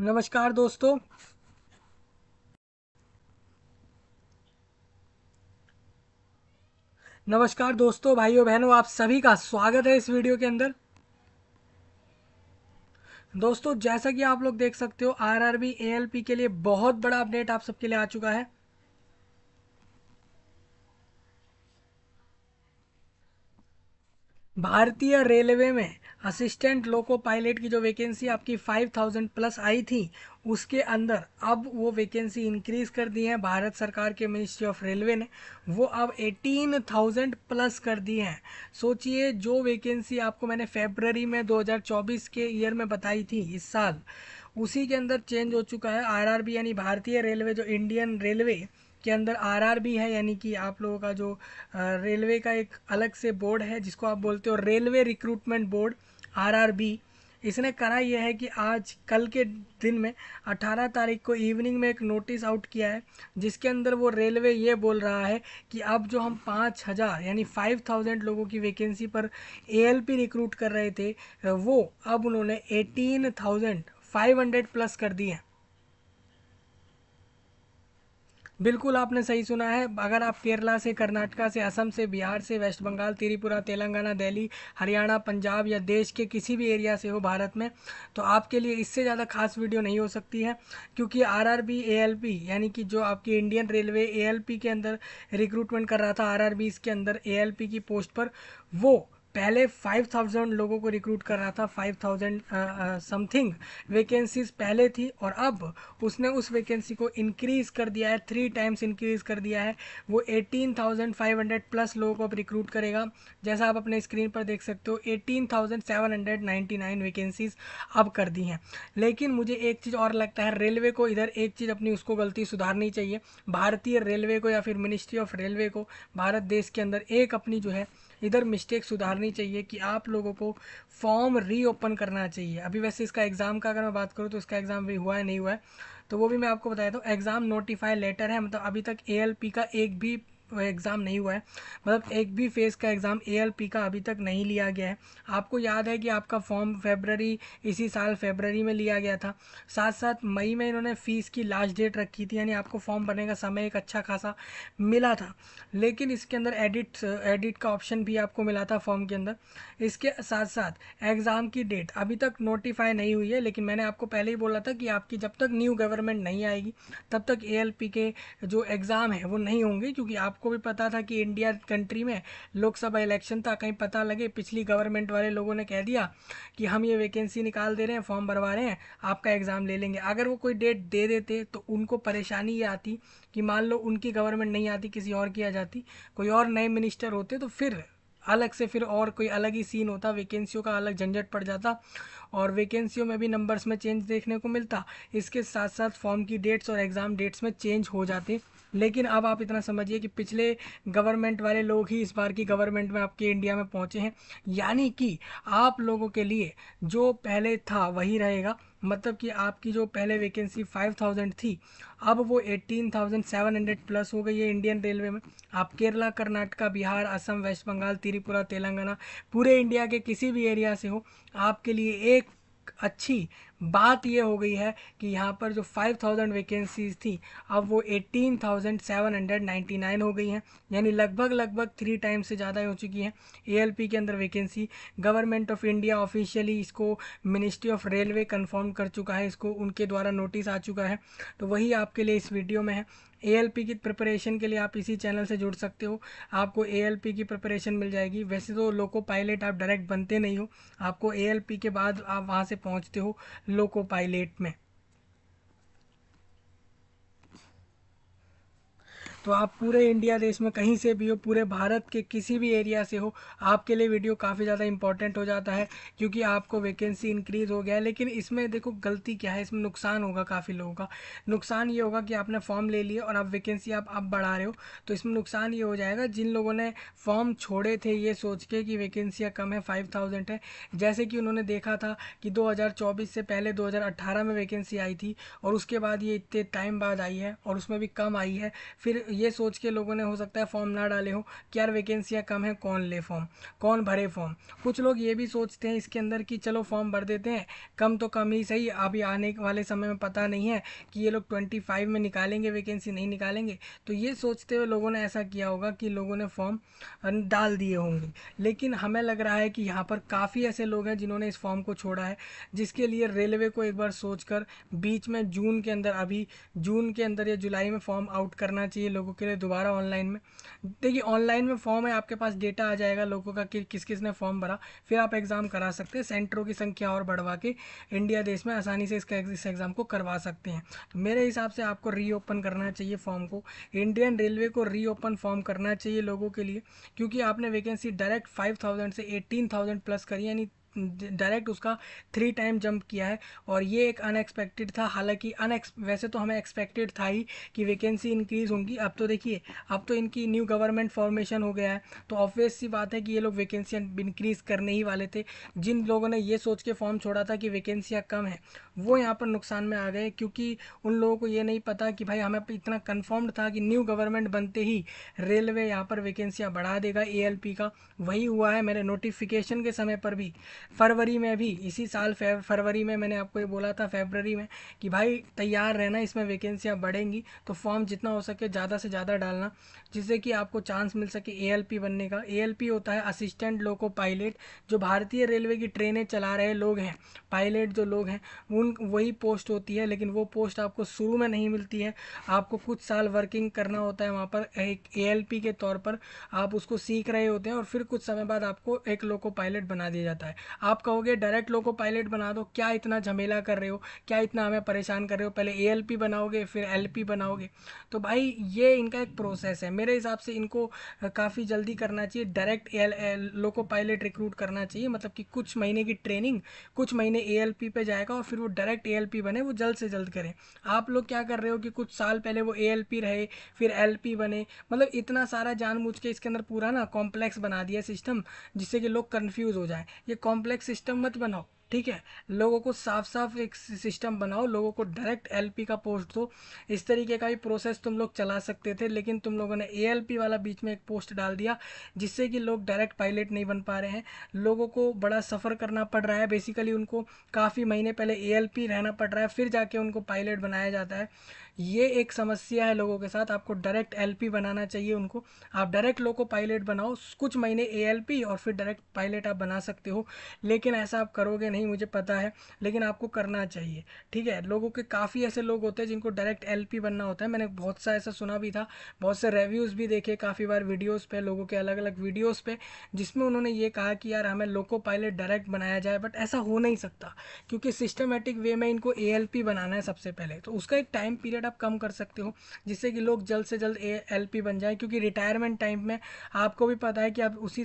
नमस्कार दोस्तों नमस्कार दोस्तों भाइयों बहनों आप सभी का स्वागत है इस वीडियो के अंदर दोस्तों जैसा कि आप लोग देख सकते हो आरआरबी एएलपी के लिए बहुत बड़ा अपडेट आप सबके लिए आ चुका है भारतीय रेलवे में असिस्टेंट लोको पायलट की जो वैकेंसी आपकी 5000 प्लस आई थी उसके अंदर अब वो वैकेंसी इंक्रीज कर दी है भारत सरकार के मिनिस्ट्री ऑफ रेलवे ने वो अब 18,000 प्लस कर दी है सोचिए जो वैकेंसी आपको मैंने फेबररी में 2024 के ईयर में बताई थी इस साल उसी के अंदर चेंज हो चुका है आरआरबी यानी भारतीय रेलवे जो इंडियन रेलवे के अंदर आरआरबी है यानी कि आप लोगों का जो रेलवे का एक अलग से बोर्ड है जिसको आप बोलते हो रेलवे रिक्रूटमेंट बोर्ड आरआरबी इसने करा यह है कि आज कल के दिन में 18 तारीख को इवनिंग में एक नोटिस आउट किया है जिसके अंदर वो रेलवे ये बोल रहा है कि अब जो हम 5000 यानी 5000 लोगों की वैकेंसी पर एएलपी रिक्रूट कर रहे थे वो अब उन्होंने 18000 500 प्लस कर दिए हैं बिल्कुल आपने सही सुना है अगर आप केरला से कर्नाटका से असम से बिहार से वेस्ट बंगाल त्रिपुरा तेलंगाना दिल्ली हरियाणा पंजाब या देश के किसी भी एरिया से हो भारत में तो आपके लिए इससे ज़्यादा खास वीडियो नहीं हो सकती है क्योंकि R R B L P यानी कि जो आपकी Indian railway ALP L P के अंदर रिक्रूटमेंट कर रहा था आर आर बी इसके अंदर ए एल पी की पोस्ट पर वो पहले 5000 लोगों को रिक्रूट कर रहा था 5000 समथिंग वैकेंसीज पहले थी और अब उसने उस वैकेंसी को इंक्रीज़ कर दिया है थ्री टाइम्स इंक्रीज़ कर दिया है वो 18,500 प्लस लोगों को अब रिक्रूट करेगा जैसा आप अपने स्क्रीन पर देख सकते हो 18,799 वैकेंसीज अब कर दी हैं लेकिन मुझे एक चीज़ और लगता है रेलवे को इधर एक चीज़ अपनी उसको गलती सुधारनी चाहिए भारतीय रेलवे को या फिर मिनिस्ट्री ऑफ रेलवे को भारत देश के अंदर एक अपनी जो है इधर मिस्टेक सुधारनी चाहिए कि आप लोगों को फॉर्म रीओपन करना चाहिए अभी वैसे इसका एग्ज़ाम का अगर मैं बात करूँ तो इसका एग्ज़ाम भी हुआ है नहीं हुआ है तो वो भी मैं आपको बताया था एग्ज़ाम नोटिफाई लेटर है मतलब अभी तक ए का एक भी वो एग्ज़ाम नहीं हुआ है मतलब एक भी फेज़ का एग्ज़ाम ए का अभी तक नहीं लिया गया है आपको याद है कि आपका फॉर्म फेबररी इसी साल फेबररी में लिया गया था साथ साथ मई में इन्होंने फ़ीस की लास्ट डेट रखी थी यानी आपको फॉर्म भरने का समय एक अच्छा खासा मिला था लेकिन इसके अंदर एडिट एडिट का ऑप्शन भी आपको मिला था फॉर्म के अंदर इसके साथ साथ एग्ज़ाम की डेट अभी तक नोटिफाई नहीं हुई है लेकिन मैंने आपको पहले ही बोला था कि आपकी जब तक न्यू गवर्नमेंट नहीं आएगी तब तक ए के जो एग्ज़ाम है वो नहीं होंगे क्योंकि आप आपको भी पता था कि इंडिया कंट्री में लोकसभा इलेक्शन था कहीं पता लगे पिछली गवर्नमेंट वाले लोगों ने कह दिया कि हम ये वैकेंसी निकाल दे रहे हैं फॉर्म भरवा रहे हैं आपका एग्ज़ाम ले लेंगे अगर वो कोई डेट दे देते तो उनको परेशानी ये आती कि मान लो उनकी गवर्नमेंट नहीं आती किसी और की आ जाती कोई और नए मिनिस्टर होते तो फिर अलग से फिर और कोई अलग ही सीन होता वैकेंसियों का अलग झंझट पड़ जाता और वैकेंसियों में भी नंबर्स में चेंज देखने को मिलता इसके साथ साथ फॉर्म की डेट्स और एग्ज़ाम डेट्स में चेंज हो जाते लेकिन अब आप इतना समझिए कि पिछले गवर्नमेंट वाले लोग ही इस बार की गवर्नमेंट में आपके इंडिया में पहुँचे हैं यानी कि आप लोगों के लिए जो पहले था वही रहेगा मतलब कि आपकी जो पहले वैकेंसी 5000 थी अब वो 18,700 प्लस हो गई है इंडियन रेलवे में आप केरला कर्नाटका बिहार असम वेस्ट बंगाल त्रिपुरा तेलंगाना पूरे इंडिया के किसी भी एरिया से हो आपके लिए एक अच्छी बात ये हो गई है कि यहाँ पर जो 5000 वैकेंसीज थी अब वो 18,799 हो गई हैं यानी लगभग लगभग थ्री टाइम से ज़्यादा हो चुकी हैं ए के अंदर vacancy government of India officially इसको मिनिस्ट्री ऑफ रेलवे कन्फर्म कर चुका है इसको उनके द्वारा नोटिस आ चुका है तो वही आपके लिए इस वीडियो में है ए की प्रिपरेशन के लिए आप इसी चैनल से जुड़ सकते हो आपको ए की प्रिपरेशन मिल जाएगी वैसे तो लोको पायलट आप डायरेक्ट बनते नहीं हो आपको ए के बाद आप वहाँ से पहुँचते हो लोको पायलट में तो आप पूरे इंडिया देश में कहीं से भी हो पूरे भारत के किसी भी एरिया से हो आपके लिए वीडियो काफ़ी ज़्यादा इंपॉर्टेंट हो जाता है क्योंकि आपको वैकेंसी इंक्रीज़ हो गया है लेकिन इसमें देखो गलती क्या है इसमें नुकसान होगा काफ़ी लोगों का नुकसान ये होगा कि आपने फॉर्म ले लिए और आप वैकेंसी आप अब बढ़ा रहे हो तो इसमें नुकसान ये हो जाएगा जिन लोगों ने फॉर्म छोड़े थे ये सोच के कि वैकेंसियाँ कम है फाइव थाउजेंड है जैसे कि उन्होंने देखा था कि 2024 से पहले 2018 में वैकेंसी आई थी और उसके बाद ये इतने टाइम बाद आई है और उसमें भी कम आई है फिर ये सोच के लोगों ने हो सकता है फॉर्म ना डाले हो कि यार वैकेंसियाँ कम है कौन ले फॉर्म कौन भरे फॉर्म कुछ लोग ये भी सोचते हैं इसके अंदर कि चलो फॉर्म भर देते हैं कम तो कम ही सही अभी आने वाले समय में पता नहीं है कि ये लोग ट्वेंटी फाइव में निकालेंगे वैकेंसी नहीं निकालेंगे तो ये सोचते हुए लोगों ने ऐसा किया होगा कि लोगों ने फॉर्म डाल दिए होंगे लेकिन हमें लग रहा है कि यहाँ पर काफ़ी ऐसे लोग हैं जिन्होंने इस फॉर्म को छोड़ा है जिसके लिए रेलवे को एक बार सोचकर बीच में जून के अंदर अभी जून के अंदर या जुलाई में फॉर्म आउट करना चाहिए लोगों लोगों के लिए दोबारा ऑनलाइन में देखिए ऑनलाइन में फॉर्म है आपके पास डेटा आ जाएगा लोगों का कि किस किस ने फॉर्म भरा फिर आप एग्ज़ाम करा सकते हैं सेंटरों की संख्या और बढ़वा के इंडिया देश में आसानी से इसका इस एग्ज़ाम को करवा सकते हैं तो मेरे हिसाब से आपको रीओपन करना चाहिए फॉर्म को इंडियन रेलवे को रीओपन फॉर्म करना चाहिए लोगों के लिए क्योंकि आपने वैकेंसी डायरेक्ट फाइव थाउजेंड से एटीन थाउजेंड प्लस करी यानी डायरेक्ट उसका थ्री टाइम जंप किया है और ये एक अनएक्सपेक्टेड था हालांकि अनएक्स वैसे तो हमें एक्सपेक्टेड था ही कि वैकेंसी इंक्रीज़ होंगी अब तो देखिए अब तो इनकी न्यू गवर्नमेंट फॉर्मेशन हो गया है तो ऑब्वियस सी बात है कि ये लोग वैकेंसी इंक्रीज़ करने ही वाले थे जिन लोगों ने ये सोच के फॉर्म छोड़ा था कि वैकेंसियाँ कम हैं वो यहाँ पर नुकसान में आ गए क्योंकि उन लोगों को ये नहीं पता कि भाई हमें इतना कन्फर्म्ड था कि न्यू गवर्नमेंट बनते ही रेलवे यहाँ पर वैकेंसियाँ बढ़ा देगा ए का वही हुआ है मेरे नोटिफिकेशन के समय पर भी फरवरी में भी इसी साल फरवरी में मैंने आपको ये बोला था फेबररी में कि भाई तैयार रहना इसमें वैकेंसियाँ बढ़ेंगी तो फॉर्म जितना हो सके ज़्यादा से ज़्यादा डालना जिससे कि आपको चांस मिल सके ए बनने का ए होता है असिस्टेंट लोको पायलट जो भारतीय रेलवे की ट्रेनें चला रहे लोग हैं पायलट जो लोग हैं उन वही पोस्ट होती है लेकिन वो पोस्ट आपको शुरू में नहीं मिलती है आपको कुछ साल वर्किंग करना होता है वहाँ पर एक ए के तौर पर आप उसको सीख रहे होते हैं और फिर कुछ समय बाद आपको एक लोको पायलट बना दिया जाता है आप कहोगे डायरेक्ट लोको पायलट बना दो क्या इतना झमेला कर रहे हो क्या इतना हमें परेशान कर रहे हो पहले ए बनाओगे फिर एल बनाओगे तो भाई ये इनका एक प्रोसेस है मेरे हिसाब से इनको काफ़ी जल्दी करना चाहिए direct A loco pilot recruit करना चाहिए मतलब कि कुछ महीने की ट्रेनिंग कुछ महीने ए पे जाएगा और फिर वो डायरेक्ट ए बने वो जल्द से जल्द करें आप लोग क्या कर रहे हो कि कुछ साल पहले वो ए रहे फिर एल बने मतलब इतना सारा जानबूझ के इसके अंदर पूरा ना कॉम्प्लेक्स बना दिया सिस्टम जिससे कि लोग कन्फ्यूज़ हो जाए ये कॉम्प्लेक्स कॉम्प्लेक्स सिस्टम मत बनाओ ठीक है लोगों को साफ साफ एक सिस्टम बनाओ लोगों को डायरेक्ट एलपी का पोस्ट दो इस तरीके का भी प्रोसेस तुम लोग चला सकते थे लेकिन तुम लोगों ने एएलपी वाला बीच में एक पोस्ट डाल दिया जिससे कि लोग डायरेक्ट पायलट नहीं बन पा रहे हैं लोगों को बड़ा सफ़र करना पड़ रहा है बेसिकली उनको काफ़ी महीने पहले ए रहना पड़ रहा है फिर जाके उनको पायलट बनाया जाता है ये एक समस्या है लोगों के साथ आपको डायरेक्ट एलपी बनाना चाहिए उनको आप डायरेक्ट लोको पायलट बनाओ कुछ महीने एएलपी और फिर डायरेक्ट पायलट आप बना सकते हो लेकिन ऐसा आप करोगे नहीं मुझे पता है लेकिन आपको करना चाहिए ठीक है लोगों के काफ़ी ऐसे लोग होते हैं जिनको डायरेक्ट एल बनना होता है मैंने बहुत सा ऐसा सुना भी था बहुत से रिव्यूज़ भी देखे काफ़ी बार वीडियोज़ पर लोगों के अलग अलग वीडियोज़ पर जिसमें उन्होंने ये कहा कि यार हमें लोको पायलट डायरेक्ट बनाया जाए बट ऐसा हो नहीं सकता क्योंकि सिस्टमेटिक वे में इनको ए बनाना है सबसे पहले तो उसका एक टाइम पीरियड परसेंट आप कम कर सकते हो जिससे कि लोग जल्द से जल्द एल बन जाए क्योंकि रिटायरमेंट टाइम में आपको भी पता है कि आप उसी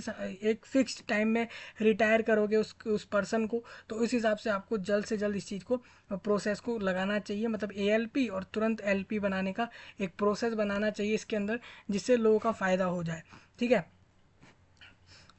एक फिक्स टाइम में रिटायर करोगे उस उस पर्सन को तो उस हिसाब से आपको जल्द से जल्द इस चीज़ को प्रोसेस को लगाना चाहिए मतलब ए और तुरंत एल बनाने का एक प्रोसेस बनाना चाहिए इसके अंदर जिससे लोगों का फ़ायदा हो जाए ठीक है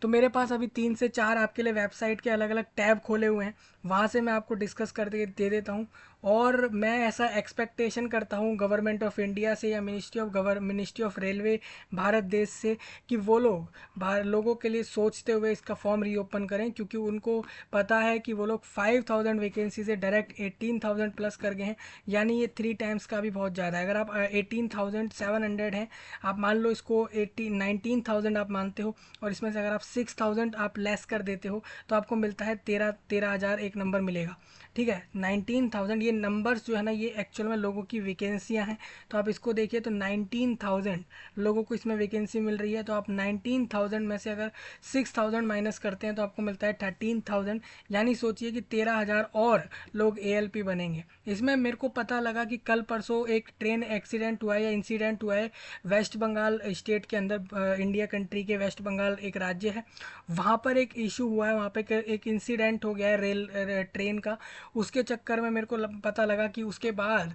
तो मेरे पास अभी तीन से चार आपके लिए वेबसाइट के अलग अलग टैब खोले हुए हैं वहाँ से मैं आपको डिस्कस करके दे देता हूँ और मैं ऐसा एक्सपेक्टेशन करता हूँ गवर्नमेंट ऑफ इंडिया से या मिनिस्ट्री ऑफ गवर मिनिस्ट्री ऑफ रेलवे भारत देश से कि वो लोग भारत लोगों के लिए सोचते हुए इसका फॉर्म रीओपन करें क्योंकि उनको पता है कि वो लोग फाइव थाउजेंड वैकेंसी से डायरेक्ट एटीन थाउजेंड प्लस कर गए हैं यानी ये थ्री टाइम्स का भी बहुत ज़्यादा है अगर आप एटीन थाउजेंड सेवन हंड्रेड हैं आप मान लो इसको एटीन नाइनटीन थाउजेंड आप मानते हो और इसमें से अगर आप सिक्स थाउजेंड आप लेस कर देते हो तो आपको मिलता है तेरह तेरह हज़ार एक नंबर मिलेगा ठीक है नाइनटीन थाउजेंड ये नंबर्स जो है ना ये एक्चुअल में लोगों की वैकेंसियां हैं तो आप इसको देखिए तो 19,000 लोगों को इसमें वैकेंसी मिल रही है तो आप 19,000 में से अगर 6,000 माइनस करते हैं तो आपको मिलता है 13,000 यानी सोचिए कि 13,000 और लोग ए बनेंगे इसमें मेरे को पता लगा कि कल परसों एक ट्रेन एक्सीडेंट हुआ है या इंसीडेंट हुआ है वेस्ट बंगाल स्टेट के अंदर इंडिया कंट्री के वेस्ट बंगाल एक राज्य है वहाँ पर एक इशू हुआ है वहाँ पर एक इंसीडेंट हो गया है रेल ट्रेन का उसके चक्कर में मेरे को पता लगा कि उसके बाद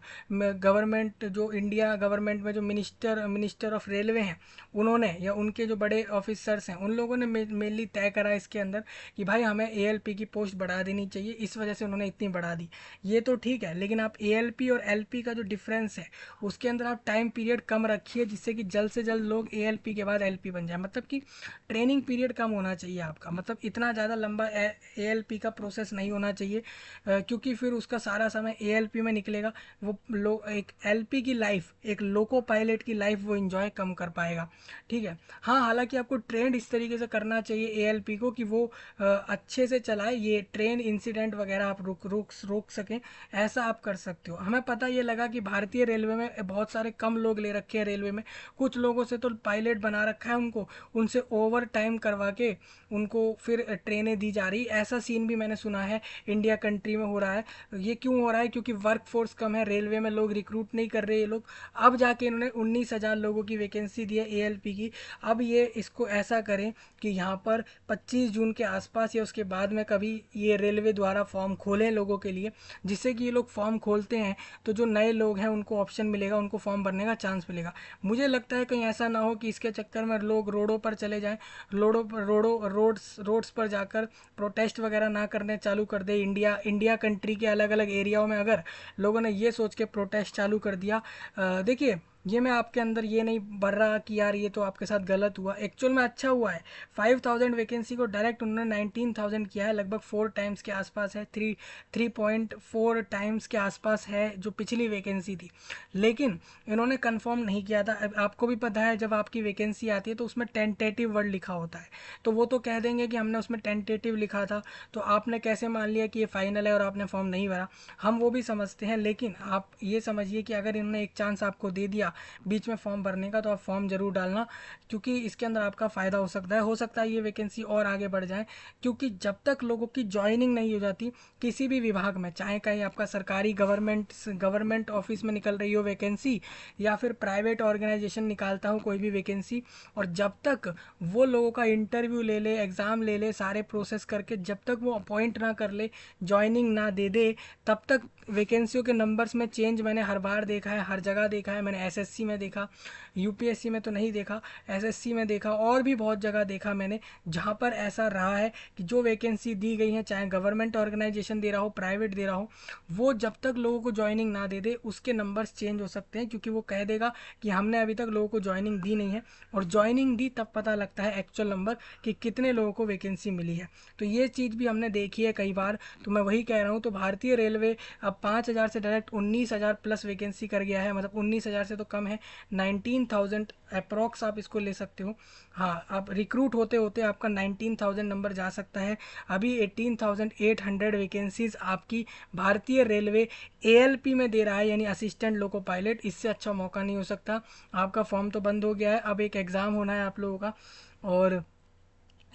गवर्नमेंट जो इंडिया गवर्नमेंट में जो मिनिस्टर मिनिस्टर ऑफ रेलवे हैं उन्होंने या उनके जो बड़े ऑफिसर्स हैं उन लोगों ने मेनली तय करा इसके अंदर कि भाई हमें ए की पोस्ट बढ़ा देनी चाहिए इस वजह से उन्होंने इतनी बढ़ा दी ये तो ठीक है लेकिन आप ए और एल का जो डिफरेंस है उसके अंदर आप टाइम पीरियड कम रखिए जिससे कि जल्द से जल्द लोग ए के बाद एल बन जाए मतलब कि ट्रेनिंग पीरियड कम होना चाहिए आपका मतलब इतना ज़्यादा लंबा ए का प्रोसेस नहीं होना चाहिए क्योंकि फिर उसका सारा समय पी में निकलेगा वो लो एक पी की लाइफ एक लोको पायलट की लाइफ वो इन्जॉय कम कर पाएगा ठीक है हाँ हालांकि आपको ट्रेंड इस तरीके से करना चाहिए पी को कि वो अच्छे से चलाए ये ट्रेन इंसिडेंट वगैरह आप रुक रोक रोक सकें ऐसा आप कर सकते हो हमें पता ये लगा कि भारतीय रेलवे में बहुत सारे कम लोग ले रखे हैं रेलवे में कुछ लोगों से तो पायलट बना रखा है उनको उनसे ओवर टाइम करवा के उनको फिर ट्रेनें दी जा रही ऐसा सीन भी मैंने सुना है इंडिया कंट्री में हो रहा है ये क्यों हो रहा है है क्योंकि वर्क फोर्स कम है रेलवे में लोग रिक्रूट नहीं कर रहे ये लोग अब जाके इन्होंने उन्नीस हज़ार लोगों की वैकेंसी दी है ए की अब ये इसको ऐसा करें कि यहाँ पर पच्चीस जून के आसपास या उसके बाद में कभी ये रेलवे द्वारा फॉर्म खोलें लोगों के लिए जिससे कि ये लोग फॉर्म खोलते हैं तो जो नए लोग हैं उनको ऑप्शन मिलेगा उनको फॉर्म भरने का चांस मिलेगा मुझे लगता है कहीं ऐसा ना हो कि इसके चक्कर में लोग रोडों पर चले जाएँ रोडों पर रोडों रोड्स रोड्स पर जाकर प्रोटेस्ट वगैरह ना करने चालू कर दे इंडिया इंडिया कंट्री के अलग अलग एरियाओं में में अगर लोगों ने ये सोच के प्रोटेस्ट चालू कर दिया देखिए ये मैं आपके अंदर ये नहीं भर रहा कि यार ये तो आपके साथ गलत हुआ एक्चुअल में अच्छा हुआ है फाइव थाउजेंड वैकेंसी को डायरेक्ट उन्होंने नाइनटीन थाउजेंड किया है लगभग फोर टाइम्स के आसपास है three three point four times के आसपास है जो पिछली वैकेंसी थी लेकिन इन्होंने कन्फर्म नहीं किया था आपको भी पता है जब आपकी वैकेंसी आती है तो उसमें टेंटेटिव वर्ड लिखा होता है तो वो तो कह देंगे कि हमने उसमें टेंटेटिव लिखा था तो आपने कैसे मान लिया कि ये फाइनल है और आपने फॉर्म नहीं भरा हम वो भी समझते हैं लेकिन आप ये समझिए कि अगर इन्होंने एक चांस आपको दे दिया बीच में फॉर्म भरने का तो आप फॉर्म ज़रूर डालना क्योंकि इसके अंदर आपका फ़ायदा हो सकता है हो सकता है ये वैकेंसी और आगे बढ़ जाए क्योंकि जब तक लोगों की ज्वाइनिंग नहीं हो जाती किसी भी विभाग में चाहे कहीं आपका सरकारी गवर्नमेंट गवर्नमेंट ऑफिस में निकल रही हो वैकेंसी या फिर प्राइवेट ऑर्गेनाइजेशन निकालता हो कोई भी वैकेंसी और जब तक वो लोगों का इंटरव्यू ले ले एग्ज़ाम ले ले सारे प्रोसेस करके जब तक वो अपॉइंट ना कर ले ज्वाइनिंग ना दे दे तब तक वैकेंसियों के नंबर्स में चेंज मैंने हर बार देखा है हर जगह देखा है मैंने एसएससी में देखा यूपीएससी में तो नहीं देखा एसएससी में देखा और भी बहुत जगह देखा मैंने जहाँ पर ऐसा रहा है कि जो वैकेंसी दी गई है चाहे गवर्नमेंट ऑर्गेनाइजेशन दे रहा हो प्राइवेट दे रहा हो वो जब तक लोगों को ज्वाइनिंग ना दे दे उसके नंबर्स चेंज हो सकते हैं क्योंकि वो कह देगा कि हमने अभी तक लोगों को ज्वाइनिंग दी नहीं है और ज्वाइनिंग दी तब पता लगता है एक्चुअल नंबर कि कितने लोगों को वैकेंसी मिली है तो ये चीज़ भी हमने देखी है कई बार तो मैं वही कह रहा हूँ तो भारतीय रेलवे अब पाँच हज़ार से डायरेक्ट उन्नीस हज़ार प्लस वैकेंसी कर गया है मतलब उन्नीस हज़ार से तो कम है नाइनटीन थाउजेंड अप्रॉक्स आप इसको ले सकते हो हाँ आप रिक्रूट होते होते आपका नाइनटीन थाउजेंड नंबर जा सकता है अभी eighteen thousand eight hundred vacancies आपकी भारतीय रेलवे ए में दे रहा है यानी असिस्टेंट लोको पायलट इससे अच्छा मौका नहीं हो सकता आपका फॉर्म तो बंद हो गया है अब एक एग्ज़ाम होना है आप लोगों का और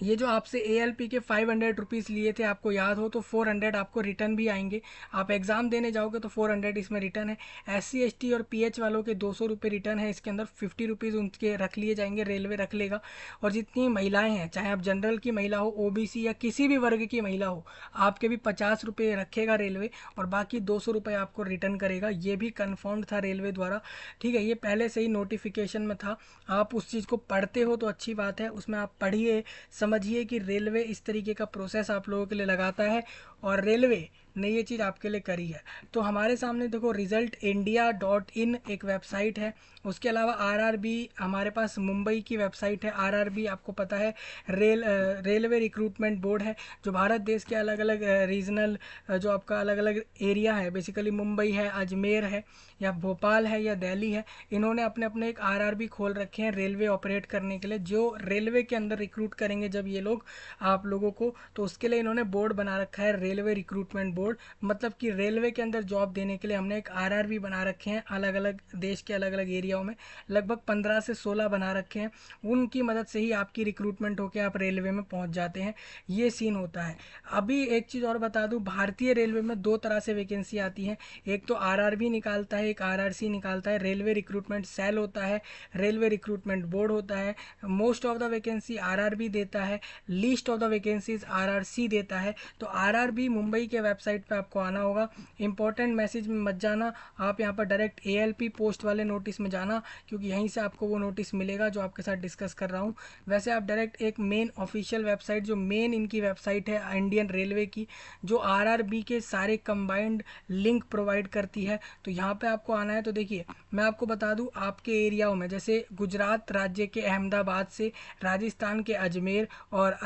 ये जो आपसे ए के फाइव हंड्रेड रुपीज़ लिए थे आपको याद हो तो फोर हंड्रेड आपको रिटर्न भी आएंगे आप एग्ज़ाम देने जाओगे तो फोर हंड्रेड इसमें रिटर्न है एस सी और पी वालों के दो सौ रुपये रिटर्न है इसके अंदर फिफ्टी रुपीज़ उनके रख लिए जाएंगे रेलवे रख लेगा और जितनी महिलाएँ हैं चाहे आप जनरल की महिला हो ओ या किसी भी वर्ग की महिला हो आपके भी पचास रुपये रखेगा रेलवे और बाकी दो सौ रुपये आपको रिटर्न करेगा ये भी कन्फर्म्ड था रेलवे द्वारा ठीक है ये पहले से ही नोटिफिकेशन में था आप उस चीज़ को पढ़ते हो तो अच्छी बात है उसमें आप पढ़िए समझ समझिए कि रेलवे इस तरीके का प्रोसेस आप लोगों के लिए लगाता है और रेलवे ने ये चीज़ आपके लिए करी है तो हमारे सामने देखो रिज़ल्ट इंडिया डॉट इन एक वेबसाइट है उसके अलावा आरआरबी हमारे पास मुंबई की वेबसाइट है आरआरबी आपको पता है रेल रेलवे रिक्रूटमेंट बोर्ड है जो भारत देश के अलग अलग रीजनल जो आपका अलग अलग एरिया है बेसिकली मुंबई है अजमेर है या भोपाल है या दिल्ली है इन्होंने अपने अपने एक बी खोल रखे हैं रेलवे ऑपरेट करने के लिए जो रेलवे के अंदर रिक्रूट करेंगे जब ये लोग आप लोगों को तो उसके लिए इन्होंने बोर्ड बना रखा है रेलवे रिक्रूटमेंट बोर्ड बोर्ड मतलब कि रेलवे के अंदर जॉब देने के लिए हमने एक आर बना रखे हैं अलग अलग देश के अलग अलग एरियाओं में लगभग पंद्रह से सोलह बना रखे हैं उनकी मदद से ही आपकी रिक्रूटमेंट होकर आप रेलवे में पहुँच जाते हैं ये सीन होता है अभी एक चीज़ और बता दूँ भारतीय रेलवे में दो तरह से वैकेंसी आती है एक तो आर निकालता है एक आर निकालता है रेलवे रिक्रूटमेंट सेल होता है रेलवे रिक्रूटमेंट बोर्ड होता है most of the vacancy R देता है list of the vacancies R देता है तो आर मुंबई के वेबसाइट वेबसाइट पे आपको आना होगा इंपॉर्टेंट मैसेज में मत जाना आप यहाँ पर डायरेक्ट ए पोस्ट वाले नोटिस में जाना क्योंकि यहीं से आपको वो नोटिस मिलेगा जो आपके साथ डिस्कस कर रहा हूँ वैसे आप डायरेक्ट एक मेन ऑफिशियल वेबसाइट जो मेन इनकी वेबसाइट है इंडियन रेलवे की जो आर के सारे कंबाइंड लिंक प्रोवाइड करती है तो यहाँ पर आपको आना है तो देखिए मैं आपको बता दूँ आपके एरियाओं में जैसे गुजरात राज्य के अहमदाबाद से राजस्थान के अजमेर और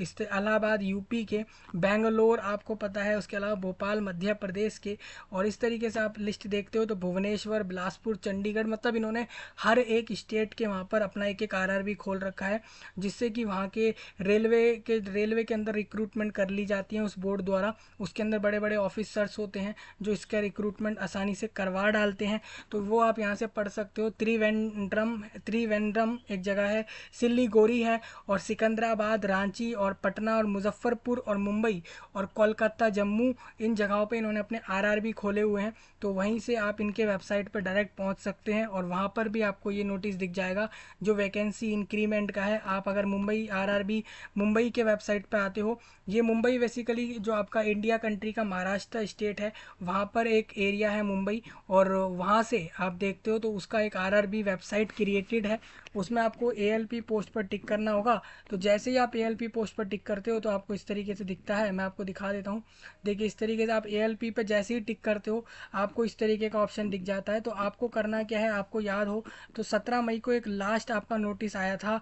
इस अलाहाबाद यूपी के बेंगलोर आपको पता है है उसके अलावा भोपाल मध्य प्रदेश के और इस तरीके से आप लिस्ट देखते हो तो भुवनेश्वर बिलासपुर चंडीगढ़ मतलब इन्होंने हर एक स्टेट के वहाँ पर अपना एक एक आर खोल रखा है जिससे कि वहाँ के रेलवे के रेलवे के अंदर रिक्रूटमेंट कर ली जाती है उस बोर्ड द्वारा उसके अंदर बड़े बड़े ऑफिसर्स होते हैं जो इसका रिक्रूटमेंट आसानी से करवा डालते हैं तो वो आप यहाँ से पढ़ सकते हो त्रिवेंड्रम त्रिवेंड्रम एक जगह है सिल्लीगोरी है और सिकंदराबाद रांची और पटना और मुजफ्फरपुर और मुंबई और कोलकाता जम्मू इन जगहों पे इन्होंने अपने आरआरबी खोले हुए हैं तो वहीं से आप इनके वेबसाइट पर डायरेक्ट पहुंच सकते हैं और वहां पर भी आपको ये नोटिस दिख जाएगा जो वैकेंसी इंक्रीमेंट का है आप अगर मुंबई आरआरबी मुंबई के वेबसाइट पर आते हो ये मुंबई बेसिकली जो आपका इंडिया कंट्री का महाराष्ट्र स्टेट है वहाँ पर एक एरिया है मुंबई और वहाँ से आप देखते हो तो उसका एक आरआरबी वेबसाइट क्रिएटेड है उसमें आपको ए पोस्ट पर टिक करना होगा तो जैसे ही आप ए पोस्ट पर टिक करते हो तो आपको इस तरीके से दिखता है मैं आपको दिखा देता हूँ देखिए इस तरीके से आप ए एल पी पर जैसे ही टिक करते हो आपको इस तरीके का ऑप्शन दिख जाता है तो आपको करना क्या है आपको याद हो तो सत्रह मई को एक लास्ट आपका नोटिस आया था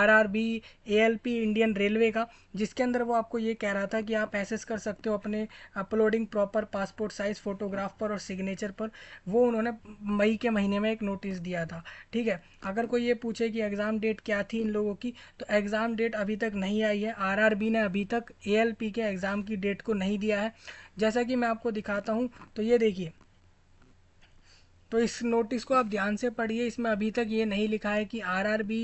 R R B A L P Indian railway का जिसके अंदर वो आपको ये कह रहा था कि आप एसेस कर सकते हो अपने uploading proper passport size photograph पर और सिग्नेचर पर वो उन्होंने मई के महीने में एक नोटिस दिया था ठीक है अगर कोई ये पूछे कि एग्ज़ाम डेट क्या थी इन लोगों की तो एग्ज़ाम डेट अभी तक नहीं आई है आर ने अभी तक ए के एग्ज़ाम की डेट को नहीं नहीं दिया है जैसा कि मैं आपको दिखाता हूँ तो ये देखिए तो इस नोटिस को आप ध्यान से पढ़िए इसमें अभी तक ये नहीं लिखा है कि आरआरबी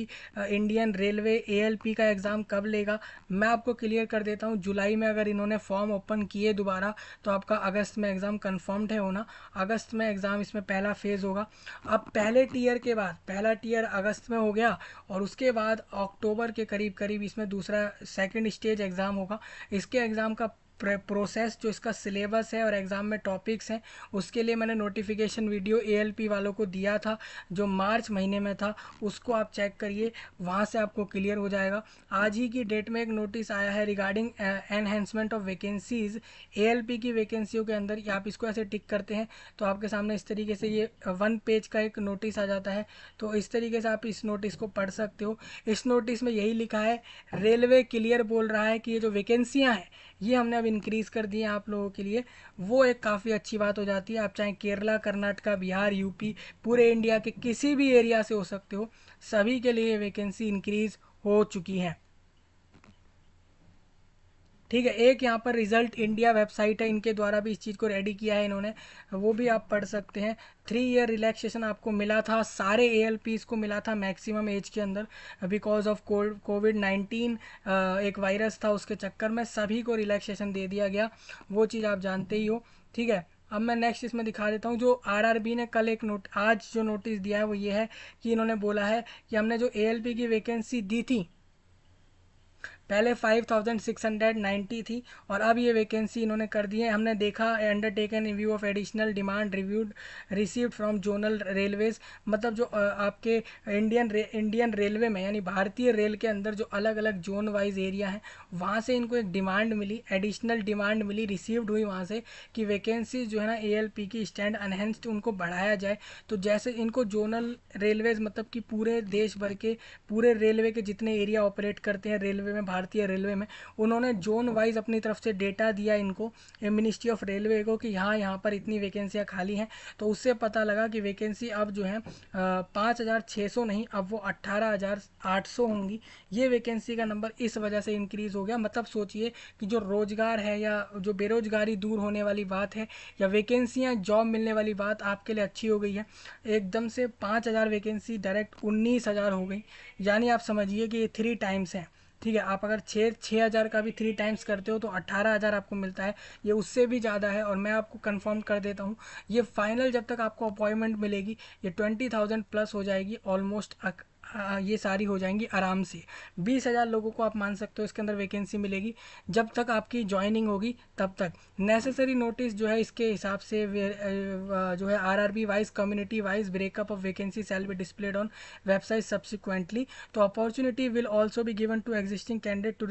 इंडियन रेलवे एएलपी का एग्ज़ाम कब लेगा मैं आपको क्लियर कर देता हूँ जुलाई में अगर इन्होंने फॉर्म ओपन किए दोबारा तो आपका अगस्त में एग्ज़ाम कन्फर्म्ड है होना अगस्त में एग्ज़ाम इसमें पहला फेज़ होगा अब पहले टीयर के बाद पहला टीयर अगस्त में हो गया और उसके बाद अक्टूबर के करीब करीब इसमें दूसरा सेकेंड स्टेज एग्ज़ाम होगा इसके एग्ज़ाम का प्रोसेस जो इसका सिलेबस है और एग्ज़ाम में टॉपिक्स हैं उसके लिए मैंने नोटिफिकेशन वीडियो ए वालों को दिया था जो मार्च महीने में था उसको आप चेक करिए वहाँ से आपको क्लियर हो जाएगा आज ही की डेट में एक नोटिस आया है regarding enhancement of vacancies A की वैकेंसियों के अंदर आप इसको ऐसे टिक करते हैं तो आपके सामने इस तरीके से ये वन पेज का एक नोटिस आ जाता है तो इस तरीके से आप इस नोटिस को पढ़ सकते हो इस नोटिस में यही लिखा है रेलवे क्लियर बोल रहा है कि ये जो वैकेंसियाँ हैं ये हमने अब इंक्रीज़ कर दिए आप लोगों के लिए वो एक काफ़ी अच्छी बात हो जाती है आप चाहे केरला कर्नाटका बिहार यूपी पूरे इंडिया के किसी भी एरिया से हो सकते हो सभी के लिए वैकेंसी इंक्रीज़ हो चुकी हैं ठीक है एक यहाँ पर रिजल्ट इंडिया वेबसाइट है इनके द्वारा भी इस चीज़ को रेडी किया है इन्होंने वो भी आप पढ़ सकते हैं थ्री ईयर रिलैक्सेशन आपको मिला था सारे ए एल को मिला था मैक्सिमम एज के अंदर बिकॉज ऑफ कोविड नाइन्टीन एक वायरस था उसके चक्कर में सभी को रिलैक्सेशन दे दिया गया वो चीज़ आप जानते ही हो ठीक है अब मैं नेक्स्ट इसमें दिखा देता हूँ जो आरआरबी ने कल एक नोट आज जो नोटिस दिया है वो ये है कि इन्होंने बोला है कि हमने जो एएलपी की वैकेंसी दी थी पहले 5690 थी और अब ये वैकेंसी इन्होंने कर दी है हमने देखा undertaken review of additional demand reviewed received from zonal railways मतलब जो आपके इंडियन रे, इंडियन रेलवे में यानी भारतीय रेल के अंदर जो अलग अलग जोन वाइज एरिया हैं वहाँ से इनको एक डिमांड मिली एडिशनल डिमांड मिली रिसीव्ड हुई वहाँ से कि वैकेंसी जो है ना ए की स्टैंड अनहेंस्ड उनको बढ़ाया जाए तो जैसे इनको जोनल रेलवेज मतलब कि पूरे देश भर के पूरे रेलवे के जितने एरिया ऑपरेट करते हैं रेलवे में भारत भारतीय रेलवे में उन्होंने जोन वाइज अपनी तरफ से डेटा दिया इनको मिनिस्ट्री ऑफ रेलवे को कि यहाँ यहाँ पर इतनी वैकेंसियाँ खाली हैं तो उससे पता लगा कि वैकेंसी अब जो है पाँच हज़ार छः सौ नहीं अब वो अट्ठारह हज़ार आठ सौ होंगी ये वैकेंसी का नंबर इस वजह से इंक्रीज़ हो गया मतलब सोचिए कि जो रोज़गार है या जो बेरोज़गारी दूर होने वाली बात है या वैकेंसियाँ जॉब मिलने वाली बात आपके लिए अच्छी हो गई है एकदम से पाँच हज़ार वैकेंसी डायरेक्ट उन्नीस हज़ार हो गई यानी आप समझिए कि ये थ्री टाइम्स हैं ठीक है आप अगर छः छः हज़ार का भी थ्री टाइम्स करते हो तो अट्ठारह हज़ार आपको मिलता है ये उससे भी ज़्यादा है और मैं आपको कंफर्म कर देता हूँ ये फाइनल जब तक आपको अपॉइंटमेंट मिलेगी ये ट्वेंटी थाउजेंड प्लस हो जाएगी ऑलमोस्ट ये सारी हो जाएंगी आराम से बीस हज़ार लोगों को आप मान सकते हो इसके अंदर वैकेंसी मिलेगी जब तक आपकी ज्वाइनिंग होगी तब तक नेसेसरी नोटिस जो है इसके हिसाब से जो है RRB wise community wise breakup of vacancy shall be displayed on website subsequently तो अपॉर्चुनिटी विल ऑल्सो भी given to existing candidate to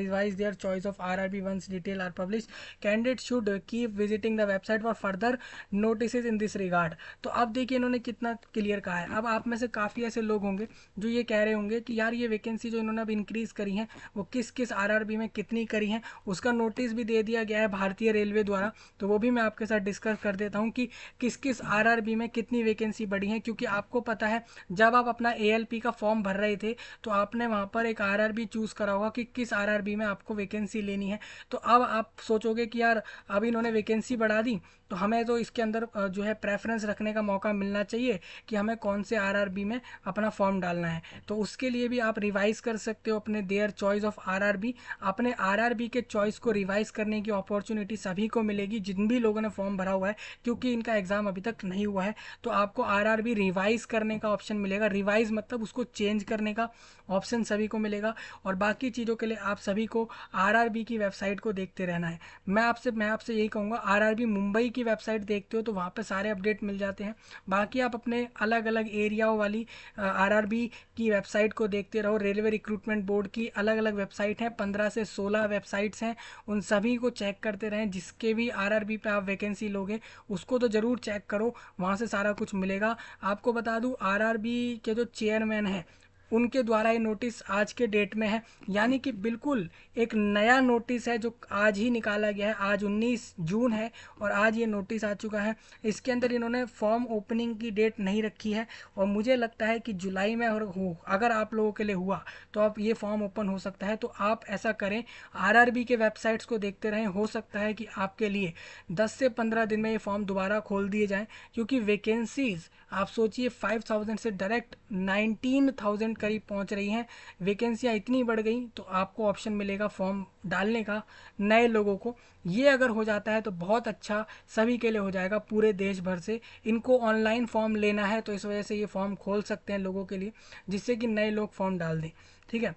revise their choice of R R B once detail are publish candidate should keep visiting the website for further notice in this regard तो अब देखिए इन्होंने कितना clear कहा है अब आप में से काफ़ी ऐसे लोग होंगे होंगे जो ये कह रहे होंगे कि यार ये वैकेंसी जो इन्होंने अब इंक्रीज़ करी है वो किस किस आरआरबी में कितनी करी है उसका नोटिस भी दे दिया गया है भारतीय रेलवे द्वारा तो वो भी मैं आपके साथ डिस्कस कर देता हूँ कि किस किस आर में कितनी वैकेंसी बढ़ी है क्योंकि आपको पता है जब आप अपना ए का फॉर्म भर रहे थे तो आपने वहाँ पर एक आर चूज़ करा होगा कि किस आर में आपको वैकेंसी लेनी है तो अब आप सोचोगे कि यार अब इन्होंने वैकेंसी बढ़ा दी तो हमें तो इसके अंदर जो है प्रेफरेंस रखने का मौका मिलना चाहिए कि हमें कौन से आर में अपना फॉर्म डालना है तो उसके लिए भी आप रिवाइज कर सकते हो अपने देयर चॉइस ऑफ आर अपने आर के चॉइस को रिवाइज करने की अपॉर्चुनिटी सभी को मिलेगी जिन भी लोगों ने फॉर्म भरा हुआ है क्योंकि इनका एग्ज़ाम अभी तक नहीं हुआ है तो आपको आर रिवाइज करने का ऑप्शन मिलेगा रिवाइज मतलब उसको चेंज करने का ऑप्शन सभी को मिलेगा और बाकी चीज़ों के लिए आप सभी को आर की वेबसाइट को देखते रहना है मैं आपसे मैं आपसे यही कहूँगा आर मुंबई की की वेबसाइट देखते हो तो वहाँ पर सारे अपडेट मिल जाते हैं बाकी आप अपने अलग अलग एरियाओं वाली आर की वेबसाइट को देखते रहो रेलवे रिक्रूटमेंट बोर्ड की अलग अलग वेबसाइट हैं पंद्रह से सोलह वेबसाइट्स हैं उन सभी को चेक करते रहें जिसके भी आर पे आप वैकेंसी लोगे उसको तो ज़रूर चेक करो वहाँ से सारा कुछ मिलेगा आपको बता दूँ आर के जो चेयरमैन हैं उनके द्वारा ये नोटिस आज के डेट में है यानी कि बिल्कुल एक नया नोटिस है जो आज ही निकाला गया है आज 19 जून है और आज ये नोटिस आ चुका है इसके अंदर इन्होंने फॉर्म ओपनिंग की डेट नहीं रखी है और मुझे लगता है कि जुलाई में और हो अगर आप लोगों के लिए हुआ तो आप ये फॉर्म ओपन हो सकता है तो आप ऐसा करें बी के वेबसाइट्स को देखते रहें हो सकता है कि आपके लिए दस से पंद्रह दिन में ये फॉर्म दोबारा खोल दिए जाएँ क्योंकि वैकेंसीज आप सोचिए थाउजेंड से डायरेक्ट थाउजेंड करीब पहुंच रही हैं वैकेंसियां इतनी बढ़ गई तो आपको ऑप्शन मिलेगा फॉर्म डालने का नए लोगों को ये अगर हो जाता है तो बहुत अच्छा सभी के लिए हो जाएगा पूरे देश भर से इनको ऑनलाइन फॉर्म लेना है तो इस वजह से ये फॉर्म खोल सकते हैं लोगों के लिए जिससे कि नए लोग फॉर्म डाल दें ठीक है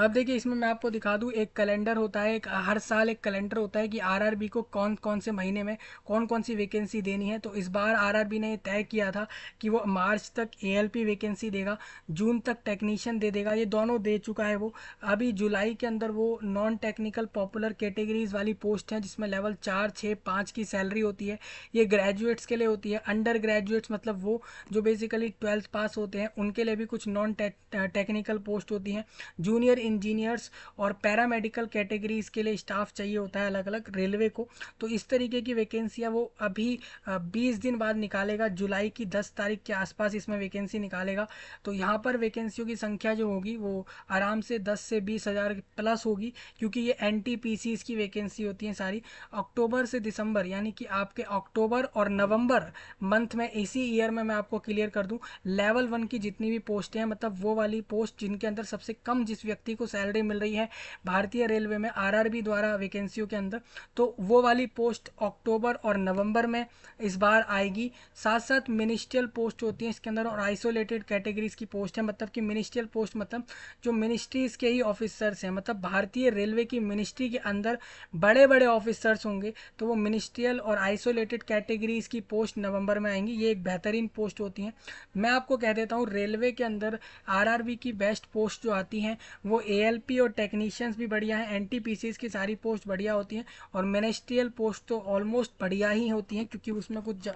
अब देखिए इसमें मैं आपको दिखा दूँ एक कैलेंडर होता है एक हर साल एक कैलेंडर होता है कि आरआरबी को कौन कौन से महीने में कौन कौन सी वैकेंसी देनी है तो इस बार आरआरबी ने तय किया था कि वो मार्च तक एएलपी वैकेंसी देगा जून तक टेक्नीशियन दे देगा ये दोनों दे चुका है वो अभी जुलाई के अंदर वो नॉन टेक्निकल पॉपुलर कैटेगरीज वाली पोस्ट हैं जिसमें लेवल चार छः पाँच की सैलरी होती है ये ग्रेजुएट्स के लिए होती है अंडर ग्रेजुएट्स मतलब वो जो बेसिकली ट्वेल्थ पास होते हैं उनके लिए भी कुछ नॉन टेक्निकल पोस्ट होती हैं जूनियर इंजीनियर्स और पैरामेडिकल कैटेगरीज के लिए स्टाफ चाहिए होता है अलग अलग रेलवे को तो इस तरीके की वैकेंसियाँ वो अभी बीस दिन बाद निकालेगा जुलाई की दस तारीख के आसपास इसमें वैकेंसी निकालेगा तो यहाँ पर वैकेंसियों की संख्या जो होगी वो आराम से दस से बीस हज़ार प्लस होगी क्योंकि ये एन की वैकेंसी होती हैं सारी अक्टूबर से दिसंबर यानी कि आपके अक्टूबर और नवंबर मंथ में इसी ईयर में मैं आपको क्लियर कर दूं लेवल वन की जितनी भी पोस्टें हैं मतलब वो वाली पोस्ट जिनके अंदर सबसे कम जिस व्यक्ति को सैलरी मिल रही है भारतीय रेलवे में आरआरबी द्वारा वैकेंसियों के अंदर तो वो वाली पोस्ट अक्टूबर और नवंबर में इस बार आएगी साथ साथ मिनिस्ट्रियल पोस्ट होती है इसके अंदर और आइसोलेटेड कैटेगरीज की पोस्ट है मतलब कि मिनिस्ट्रियल पोस्ट मतलब जो मिनिस्ट्रीज के ही ऑफिसर्स हैं मतलब भारतीय रेलवे की मिनिस्ट्री के अंदर बड़े बड़े ऑफिसर्स होंगे तो वो मिनिस्ट्रियल और आइसोलेटेड कैटेगरीज की पोस्ट नवंबर में आएंगी ये एक बेहतरीन पोस्ट होती हैं मैं आपको कह देता हूँ रेलवे के अंदर आरआरबी की बेस्ट पोस्ट जो आती हैं वो एल ए और टेक्नीशियंस भी बढ़िया है एन की सारी पोस्ट बढ़िया होती हैं और मिनिस्ट्रियल पोस्ट तो ऑलमोस्ट बढ़िया ही होती हैं क्योंकि उसमें कुछ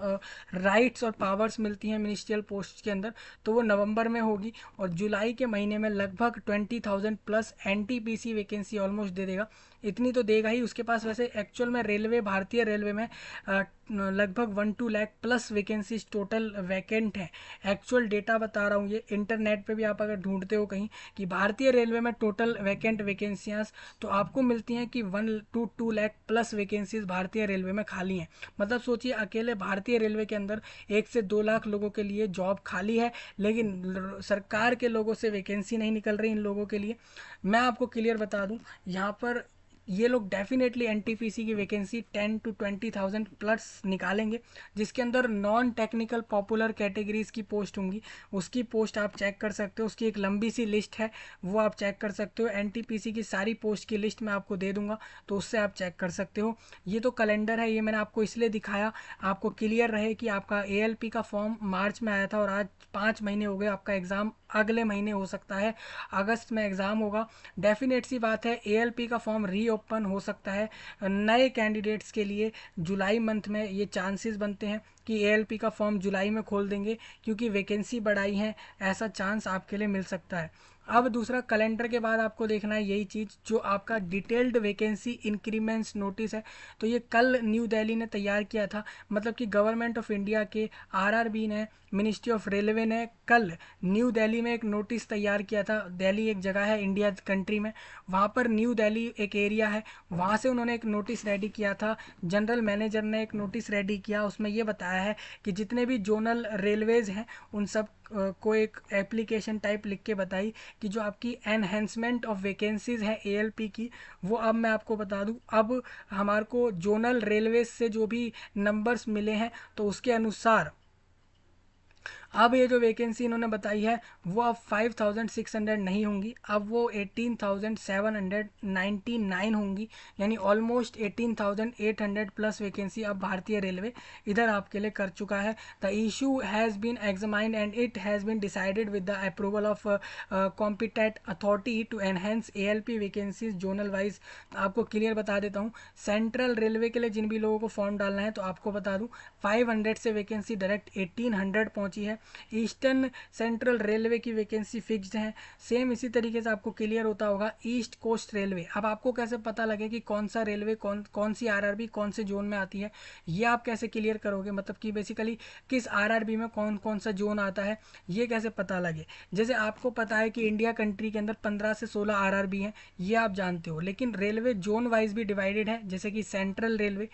राइट्स और पावर्स मिलती हैं मिनिस्ट्रियल पोस्ट के अंदर तो वो नवंबर में होगी और जुलाई के महीने में लगभग twenty thousand plus N vacancy almost दे देगा इतनी तो देगा ही उसके पास वैसे एक्चुअल में रेलवे भारतीय रेलवे में लगभग one two lakh plus vacancies total vacant हैं एक्चुअल डेटा बता रहा हूँ ये इंटरनेट पे भी आप अगर ढूंढते हो कहीं कि भारतीय रेलवे में टोटल वैकेंट वैकेंसियाँ तो आपको मिलती हैं कि one two two lakh plus vacancies भारतीय रेलवे में खाली हैं मतलब सोचिए अकेले भारतीय रेलवे के अंदर एक से दो लाख लोगों के लिए जॉब खाली है लेकिन सरकार के लोगों से वैकेंसी नहीं निकल रही इन लोगों के लिए मैं आपको क्लियर बता दूँ यहाँ पर ये लोग डेफिनेटली एन की vacancy ten to twenty thousand plus निकालेंगे जिसके अंदर नॉन टेक्निकल पॉपुलर कैटेगरीज की पोस्ट होंगी उसकी पोस्ट आप चेक कर सकते हो उसकी एक लंबी सी लिस्ट है वो आप चेक कर सकते हो एन की सारी पोस्ट की लिस्ट मैं आपको दे दूंगा तो उससे आप चेक कर सकते हो ये तो कैलेंडर है ये मैंने आपको इसलिए दिखाया आपको क्लियर रहे कि आपका ए का फॉर्म मार्च में आया था और आज पाँच महीने हो गए आपका एग्ज़ाम अगले महीने हो सकता है अगस्त में एग्ज़ाम होगा डेफिनेट सी बात है ए का फॉर्म री ओपन हो सकता है नए कैंडिडेट्स के लिए जुलाई मंथ में ये चांसेस बनते हैं कि ए का फॉर्म जुलाई में खोल देंगे क्योंकि वैकेंसी बढ़ाई है ऐसा चांस आपके लिए मिल सकता है अब दूसरा कैलेंडर के बाद आपको देखना है यही चीज़ जो आपका डिटेल्ड वैकेंसी इंक्रीमेंट्स नोटिस है तो ये कल न्यू दिल्ली ने तैयार किया था मतलब कि गवर्नमेंट ऑफ इंडिया के आरआरबी ने मिनिस्ट्री ऑफ रेलवे ने कल न्यू दिल्ली में एक नोटिस तैयार किया था दिल्ली एक जगह है इंडिया कंट्री में वहाँ पर न्यू दिल्ली एक एरिया है वहाँ से उन्होंने एक नोटिस रेडी किया था जनरल मैनेजर ने एक नोटिस रेडी किया उसमें ये बताया है कि जितने भी जोनल रेलवेज़ हैं उन सब को एक एप्लीकेशन टाइप लिख के बताई कि जो आपकी एनहेंसमेंट ऑफ वैकेंसीज़ है ए की वो अब मैं आपको बता दूँ अब हमारे को जोनल रेलवे से जो भी नंबर्स मिले हैं तो उसके अनुसार अब ये जो वैकेंसी इन्होंने बताई है वो अब 5,600 नहीं होंगी अब वो 18,799 होंगी यानी ऑलमोस्ट 18,800 प्लस वैकेंसी अब भारतीय रेलवे इधर आपके लिए कर चुका है the issue has been examined and it has been decided with the approval of competent authority to enhance A L P vacancies zonal wise आपको क्लियर बता देता हूँ सेंट्रल रेलवे के लिए जिन भी लोगों को फॉर्म डालना है तो आपको बता दूँ फाइव से वैकेंसी डायरेक्ट एटीन पहुंची है ईस्टर्न सेंट्रल रेलवे की वैकेंसी फिक्स्ड है सेम इसी तरीके से आपको क्लियर होता होगा ईस्ट कोस्ट रेलवे अब आपको कैसे पता लगे कि कौन सा रेलवे कौन कौन सी आरआरबी कौन से जोन में आती है ये आप कैसे क्लियर करोगे मतलब कि बेसिकली किस आर में कौन कौन सा जोन आता है ये कैसे पता लगे जैसे आपको पता है कि इंडिया कंट्री के अंदर पंद्रह से सोलह आर हैं ये आप जानते हो लेकिन रेलवे जोन वाइज भी डिवाइडेड है जैसे कि central railway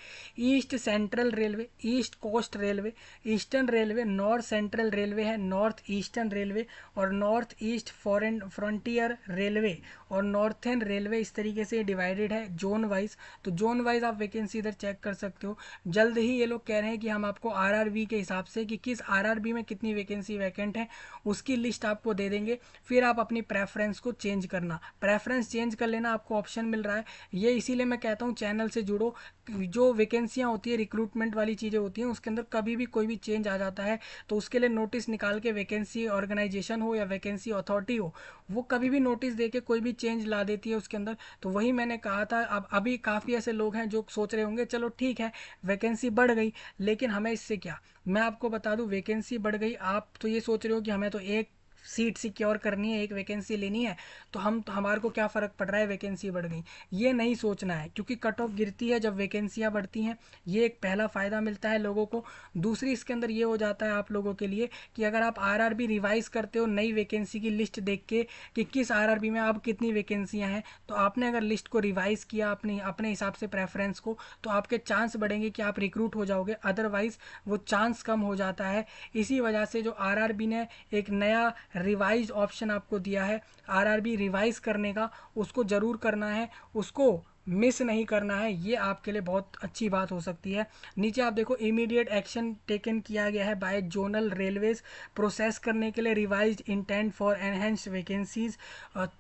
east central railway east coast railway eastern railway north central railway है नॉर्थ ईस्टर्न रेलवे और north east foreign frontier railway और नॉर्थन रेलवे इस तरीके से डिवाइडेड है जोन वाइज तो जोन वाइज आप वैकेंसी इधर चेक कर सकते हो जल्द ही ये लोग कह रहे हैं कि हम आपको आरआरबी के हिसाब से कि किस आरआरबी में कितनी वैकेंसी वैकेंट है उसकी लिस्ट आपको दे देंगे फिर आप अपनी प्रेफरेंस को चेंज करना प्रेफरेंस चेंज कर लेना आपको ऑप्शन मिल रहा है ये इसीलिए मैं कहता हूँ चैनल से जुड़ो जो वैकेंसियाँ होती है रिक्रूटमेंट वाली चीज़ें होती हैं उसके अंदर कभी भी कोई भी चेंज आ जाता है तो उसके लिए नोटिस निकाल के वैकेंसी ऑर्गेनाइजेशन हो या वैकेंसी अथॉरिटी हो वो कभी भी नोटिस दे के कोई भी चेंज ला देती है उसके अंदर तो वही मैंने कहा था अब अभी काफ़ी ऐसे लोग हैं जो सोच रहे होंगे चलो ठीक है वैकेंसी बढ़ गई लेकिन हमें इससे क्या मैं आपको बता दूं वैकेंसी बढ़ गई आप तो ये सोच रहे हो कि हमें तो एक सीट सिक्योर करनी है एक वैकेंसी लेनी है तो हम तो हमारे को क्या फ़र्क पड़ रहा है वैकेंसी बढ़ गई ये नहीं सोचना है क्योंकि कट ऑफ गिरती है जब वैकेंसियाँ बढ़ती हैं ये एक पहला फ़ायदा मिलता है लोगों को दूसरी इसके अंदर ये हो जाता है आप लोगों के लिए कि अगर आप आर रिवाइज करते हो नई वैकेंसी की लिस्ट देख के कि किस आर में अब कितनी वैकेंसियाँ हैं तो आपने अगर लिस्ट को रिवाइज़ किया अपने अपने हिसाब से प्रेफरेंस को तो आपके चांस बढ़ेंगे कि आप रिक्रूट हो जाओगे अदरवाइज़ वो चांस कम हो जाता है इसी वजह से जो आर ने एक नया रिवाइज ऑप्शन आपको दिया है आरआरबी रिवाइज करने का उसको ज़रूर करना है उसको मिस नहीं करना है ये आपके लिए बहुत अच्छी बात हो सकती है नीचे आप देखो इमीडिएट एक्शन टेकन किया गया है बाय जोनल रेलवेज प्रोसेस करने के लिए revise intent for enhance vacancies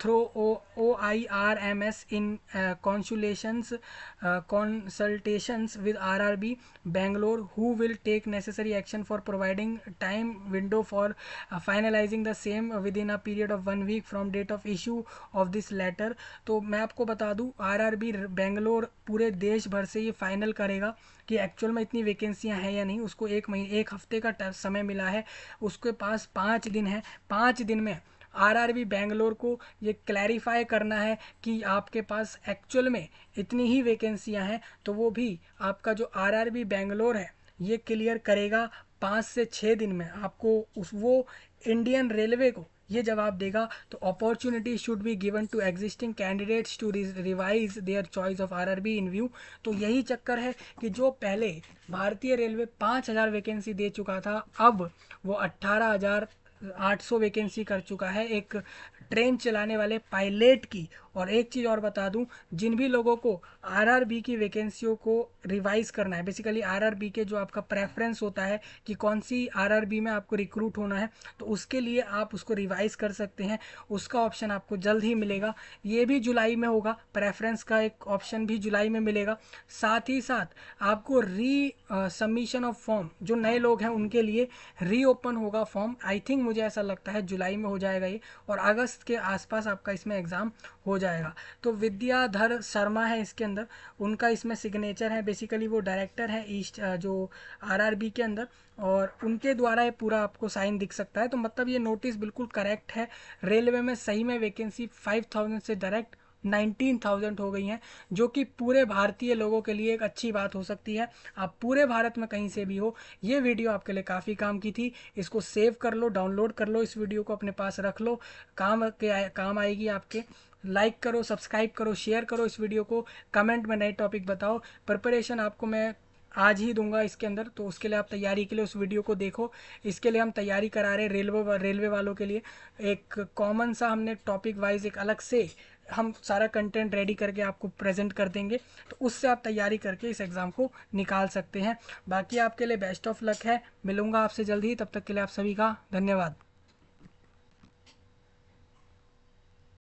through O O I R M S in consultations consultations with R R B Bangalore who will take necessary action for providing time window for finalizing the same within a period of one week from date of issue of this letter तो मैं आपको बता दूँ are R B Bangalore पूरे देश भर से ये फाइनल करेगा कि एक्चुअल में इतनी वैकेंसियां हैं या नहीं उसको एक महीने एक हफ्ते का समय मिला है उसके पास पाँच दिन है पाँच दिन में आरआरबी बेंगलोर को ये क्लैरिफाई करना है कि आपके पास एक्चुअल में इतनी ही वैकेंसियां हैं तो वो भी आपका जो आरआरबी बेंगलोर है ये क्लियर करेगा पाँच से छः दिन में आपको उस वो इंडियन रेलवे को ये जवाब देगा तो opportunity should be given to existing candidates to revise their choice of RRB in view तो यही चक्कर है कि जो पहले भारतीय रेलवे पाँच हज़ार वैकेंसी दे चुका था अब वो अट्ठारह हज़ार 800 वैकेंसी कर चुका है एक ट्रेन चलाने वाले पायलट की और एक चीज़ और बता दूं जिन भी लोगों को आरआरबी की वैकेंसियों को रिवाइज़ करना है बेसिकली आरआरबी के जो आपका प्रेफरेंस होता है कि कौन सी आरआरबी में आपको रिक्रूट होना है तो उसके लिए आप उसको रिवाइज़ कर सकते हैं उसका ऑप्शन आपको जल्द ही मिलेगा ये भी जुलाई में होगा प्रेफरेंस का एक ऑप्शन भी जुलाई में मिलेगा साथ ही साथ आपको री सबमिशन ऑफ फॉर्म जो नए लोग हैं उनके लिए रीओपन होगा फॉर्म आई थिंक मुझे ऐसा लगता है जुलाई में हो जाएगा ये और अगस्त के आसपास आपका इसमें एग्ज़ाम हो जाएगा तो विद्याधर शर्मा है इसके अंदर उनका इसमें सिग्नेचर है बेसिकली वो डायरेक्टर है ईस्ट जो आरआरबी के अंदर और उनके द्वारा ये पूरा आपको साइन दिख सकता है तो मतलब ये नोटिस बिल्कुल करेक्ट है रेलवे में सही में वैकेंसी फाइव थाउजेंड से डायरेक्ट नाइन्टीन थाउजेंड हो गई हैं जो कि पूरे भारतीय लोगों के लिए एक अच्छी बात हो सकती है आप पूरे भारत में कहीं से भी हो ये वीडियो आपके लिए काफ़ी काम की थी इसको सेव कर लो डाउनलोड कर लो इस वीडियो को अपने पास रख लो काम के काम आएगी आपके लाइक करो सब्सक्राइब करो शेयर करो इस वीडियो को कमेंट में नए टॉपिक बताओ प्रिपरेशन आपको मैं आज ही दूंगा इसके अंदर तो उसके लिए आप तैयारी के लिए उस वीडियो को देखो इसके लिए हम तैयारी करा रहे हैं रेलवे रेलवे वालों के लिए एक कॉमन सा हमने टॉपिक वाइज एक अलग से हम सारा कंटेंट रेडी करके आपको प्रेजेंट कर देंगे तो उससे आप तैयारी करके इस एग्ज़ाम को निकाल सकते हैं बाकी आपके लिए बेस्ट ऑफ लक है मिलूंगा आपसे जल्द ही तब तक के लिए आप सभी का धन्यवाद